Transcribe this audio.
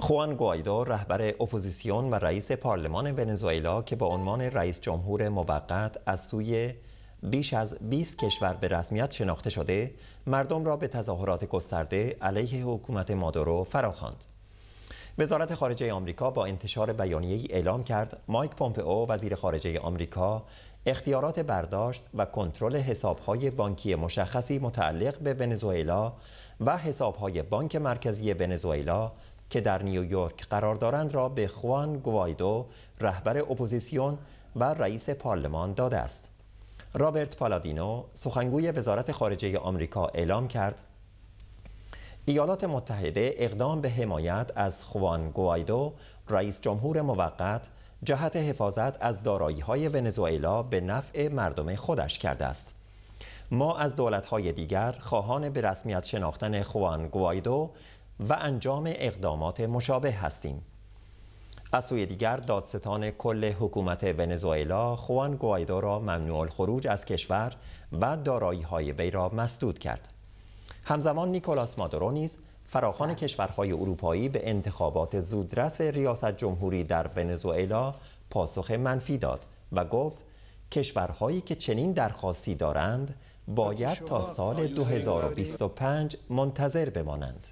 خوان گوایدو رهبر اپوزیسیون و رئیس پارلمان ونزوئلا که با عنوان رئیس جمهور موقت از سوی بیش از 20 کشور به رسمیت شناخته شده مردم را به تظاهرات گسترده علیه حکومت مادورو فراخواند. وزارت خارجه آمریکا با انتشار بیانیه اعلام کرد مایک پومپئو وزیر خارجه آمریکا اختیارات برداشت و کنترل حسابهای بانکی مشخصی متعلق به ونزوئلا و حسابهای بانک مرکزی ونزوئلا که در نیویورک قرار دارند را به خوان گوایدو رهبر اپوزیسیون و رئیس پارلمان داده است رابرت پالادینو سخنگوی وزارت خارجه آمریکا اعلام کرد ایالات متحده اقدام به حمایت از خوان گوایدو رئیس جمهور موقت جهت حفاظت از دارایی های ونزوئلا به نفع مردم خودش کرده است ما از دولت‌های دیگر خواهان به رسمیت شناختن خوان گوایدو و انجام اقدامات مشابه هستیم از سوی دیگر دادستان کل حکومت ونزوئلا خوان گوایدو را ممنوع خروج از کشور و دارایی های وی را مسدود کرد همزمان نیکولاس مادورو نیز فراخان کشورهای اروپایی به انتخابات زودرس ریاست جمهوری در ونزوئلا پاسخ منفی داد و گفت کشورهایی که چنین درخواستی دارند باید تا سال 2025 منتظر بمانند